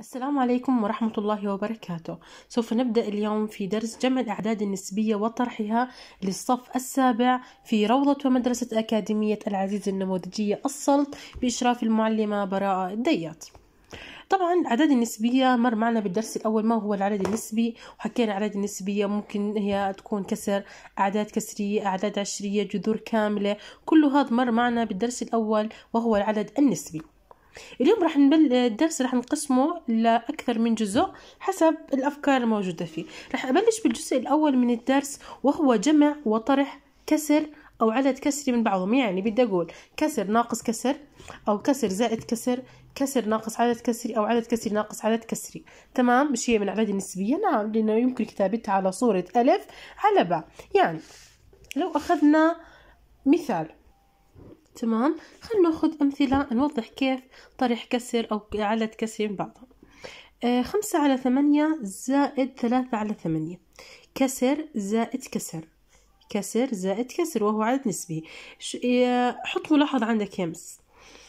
السلام عليكم ورحمة الله وبركاته سوف نبدأ اليوم في درس جمع الأعداد النسبية وطرحها للصف السابع في روضة ومدرسة أكاديمية العزيز النموذجية السلط بإشراف المعلمة براءة الديات طبعا الأعداد النسبية مر معنا بالدرس الأول ما هو العدد النسبي وحكينا الأعداد النسبية ممكن هي تكون كسر أعداد كسرية أعداد عشرية جذور كاملة كل هذا مر معنا بالدرس الأول وهو العدد النسبي اليوم راح نبل الدرس راح نقسمه لاكثر من جزء حسب الافكار الموجوده فيه راح ابلش بالجزء الاول من الدرس وهو جمع وطرح كسر او عدد كسري من بعضهم يعني بدي اقول كسر ناقص كسر او كسر زائد كسر كسر ناقص عدد كسري او عدد كسري ناقص عدد كسري تمام مش هي من الاعداد النسبيه نعم لانه يمكن كتابتها على صوره الف على باء يعني لو اخذنا مثال تمام خلينا ناخذ امثله نوضح كيف طرح كسر او عدد كسرين بعضها آه خمسة على ثمانية زائد ثلاثة على ثمانية كسر زائد كسر كسر زائد كسر وهو عدد نسبي آه، حط ملاحظة عندك يمس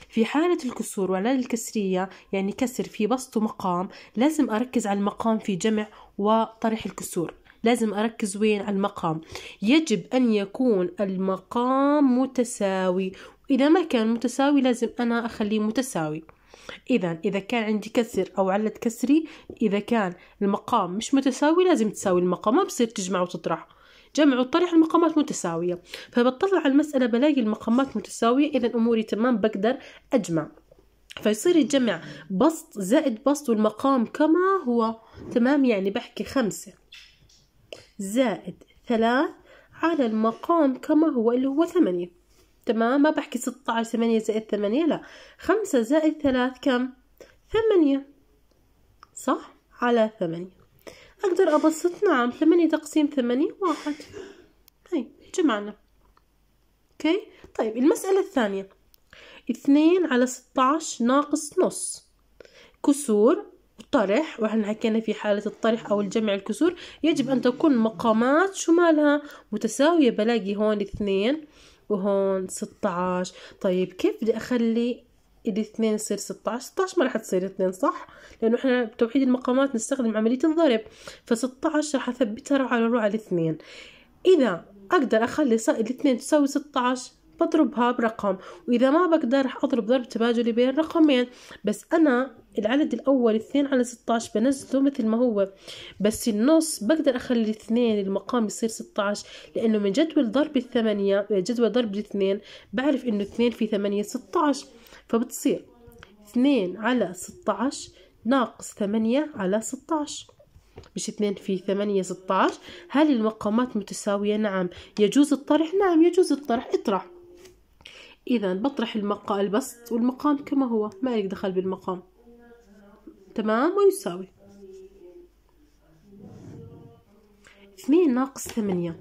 في حالة الكسور والعدد الكسرية يعني كسر في بسط مقام لازم أركز على المقام في جمع وطرح الكسور لازم أركز وين على المقام يجب أن يكون المقام متساوي إذا ما كان متساوي لازم أنا أخليه متساوي إذا إذا كان عندي كسر أو علة كسري إذا كان المقام مش متساوي لازم تساوي المقام ما بصير تجمع وتطرح جمع وطرح المقامات متساوية فبطلع على المسألة بلاقي المقامات متساوية إذا أموري تمام بقدر أجمع فيصير الجمع بسط زائد بسط والمقام كما هو تمام يعني بحكي خمسة زائد ثلاث على المقام كما هو اللي هو ثمانية تمام ما بحكي ستة عشر ثمانية زائد ثمانية لا خمسة زائد ثلاث كم ثمانية صح على ثمانية أقدر أبسط نعم ثمانية تقسيم ثمانية واحد طيب، هاي جمعنا أوكي طيب المسألة الثانية اثنين على ستة عشر ناقص نص كسور طرح وإحنا حكينا في حالة الطرح أو الجمع الكسور يجب أن تكون مقامات شمالها متساوية بلاقي هون اثنين وهون ستة عشر طيب كيف بدي أخلي الاثنين يصير 16 16 ما رح تصير اثنين صح لانه احنا بتوحيد المقامات نستخدم عمليه الضرب ف16 رح اثبتها على روح على الاثنين اذا اقدر اخلي الاثنين تساوي 16 بضربها برقم وإذا ما بقدر رح أضرب ضرب تبادلي بين رقمين بس أنا العدد الأول اثنين على ستاش بنزله مثل ما هو بس النص بقدر أخلي اثنين المقام يصير ستاش لأنه من جدول ضرب الثمانية جدول ضرب الاثنين بعرف إنه اثنين في ثمانية ستاش فبتصير اثنين على ستاش ناقص ثمانية على ستاش مش اثنين في ثمانية ستاش هل المقامات متساوية نعم يجوز الطرح نعم يجوز الطرح اطرح إذا بطرح المقام البسط والمقام كما هو ما لك دخل بالمقام تمام ويساوي اثنين ناقص ثمانية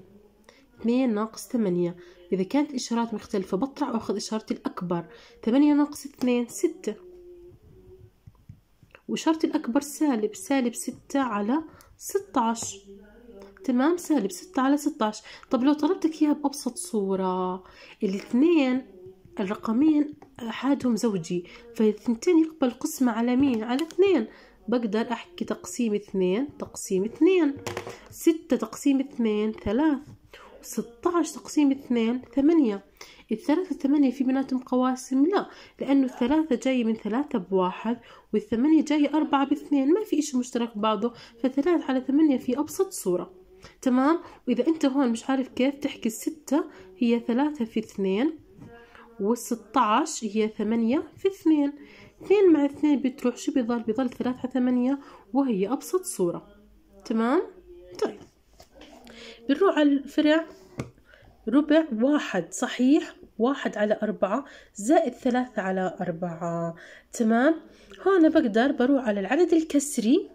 اثنين ناقص ثمانية إذا كانت الإشارات مختلفة بطرح وأخذ إشارتي الأكبر ثمانية ناقص اثنين ستة وإشارتي الأكبر سالب سالب ستة على ستة تمام سالب ستة على ستة طب لو طلبتك إياها بأبسط صورة الاثنين الرقمين أحدهم آه، زوجي فالثنتين يقبل قسمة على مين على اثنين بقدر أحكي تقسيم اثنين تقسيم اثنين ستة تقسيم اثنين ثلاث ستة عشر تقسيم اثنين ثمانية الثلاثة ثمانية في بيناتهم قواسم لا لأنه الثلاثة جاية من ثلاثة بواحد والثمانية جاية أربعة باثنين ما في إشي مشترك بعضه فثلاثة على ثمانية في أبسط صورة تمام وإذا أنت هون مش عارف كيف تحكي الستة هي ثلاثة في اثنين والستاعش هي ثمانية في اثنين اثنين مع اثنين بتروح شو بيضل بيضل ثلاثة ثمانية وهي أبسط صورة تمام طيب بنروح على الفرع ربع واحد صحيح واحد على أربعة زائد ثلاثة على أربعة تمام هون بقدر بروح على العدد الكسري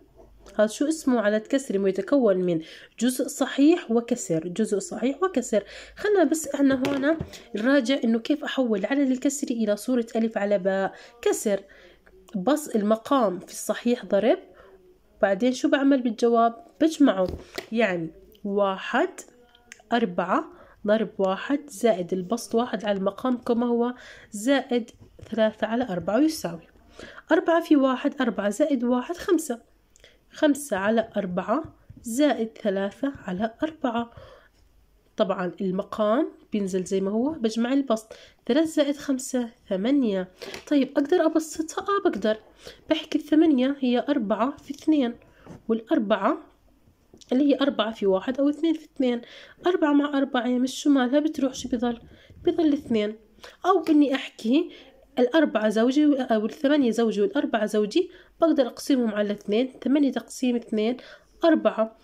هذا شو اسمه عدد كسري ويتكون من جزء صحيح وكسر جزء صحيح وكسر خلنا بس احنا هون نراجع انه كيف احول العدد الكسري الى صورة الف على باء كسر بص المقام في الصحيح ضرب بعدين شو بعمل بالجواب بجمعه يعني واحد أربعة ضرب واحد زائد البسط واحد على المقام كما هو زائد ثلاثة على أربعة يساوي أربعة في واحد أربعة زائد واحد خمسة خمسة على أربعة زائد ثلاثة على أربعة طبعا المقام بينزل زي ما هو بجمع البسط ثلاثة زائد خمسة ثمانية طيب أقدر أبسطها آه بقدر بحكي الثمانية هي أربعة في اثنين والأربعة اللي هي أربعة في واحد أو اثنين في اثنين أربعة مع أربعة مش شو مالها بتروح شو بظل بظل اثنين أو إني أحكي الأربعة زوجي أو الثمانية زوجي والأربعة زوجي بقدر أقسمهم على اثنين ثمانية تقسيم اثنين أربعة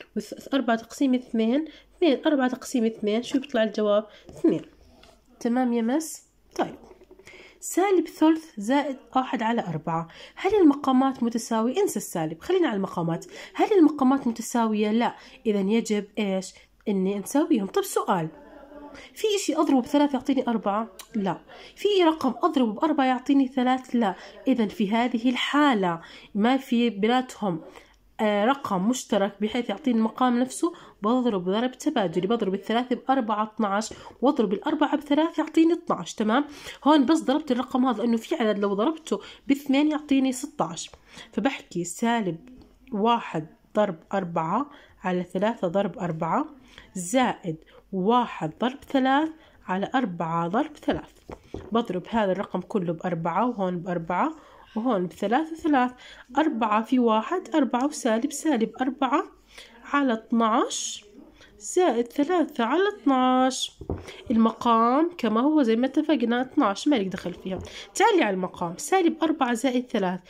أربعة تقسيم اثنين اثنين أربعة تقسيم اثنين شو بيطلع الجواب اثنين تمام يا مس طيب سالب ثلث زائد واحد على أربعة هل المقامات متساوية؟ انسى السالب خلينا على المقامات هل المقامات متساوية؟ لا إذا يجب إيش؟ إني نساويهم طب سؤال في إشي أضربه بثلاثة يعطيني أربعة لا في رقم أضربه بأربعة يعطيني ثلاث لا إذا في هذه الحالة ما في بيناتهم آه، رقم مشترك بحيث يعطيني المقام نفسه بضرب ضرب تبادلي بضرب الثلاثة بأربعة 12 واضرب الأربعة بثلاثة يعطيني 12 تمام هون بس ضربت الرقم هذا لأنه في عدد لو ضربته باثنين يعطيني 16 فبحكي سالب واحد ضرب أربعة على ثلاثة ضرب أربعة زائد واحد ضرب ثلاث على أربعة ضرب ثلاث بضرب هذا الرقم كله بأربعة وهون بأربعة وهون بثلاثة ثلاث أربعة في واحد أربعة وسالب سالب أربعة على اتناش زائد ثلاثة على اتناش المقام كما هو زي ما اتفقنا اتناش مالك دخل فيها تعالي على المقام سالب أربعة زائد ثلاث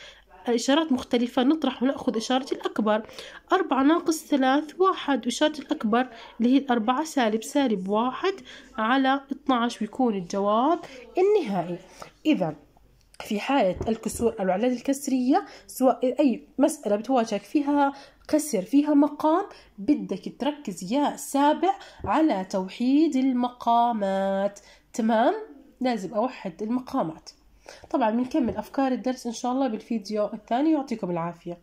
إشارات مختلفة نطرح ونأخذ إشارة الأكبر أربعة ناقص ثلاث واحد وإشارة الأكبر اللي هي الأربعة سالب سالب واحد على 12 ويكون الجواب النهائي إذا في حالة الكسور أو العلاج الكسرية سواء أي مسألة بتواجهك فيها كسر فيها مقام بدك تركز يا سابع على توحيد المقامات تمام لازم أوحد المقامات طبعا بنكمل أفكار الدرس إن شاء الله بالفيديو الثاني يعطيكم العافية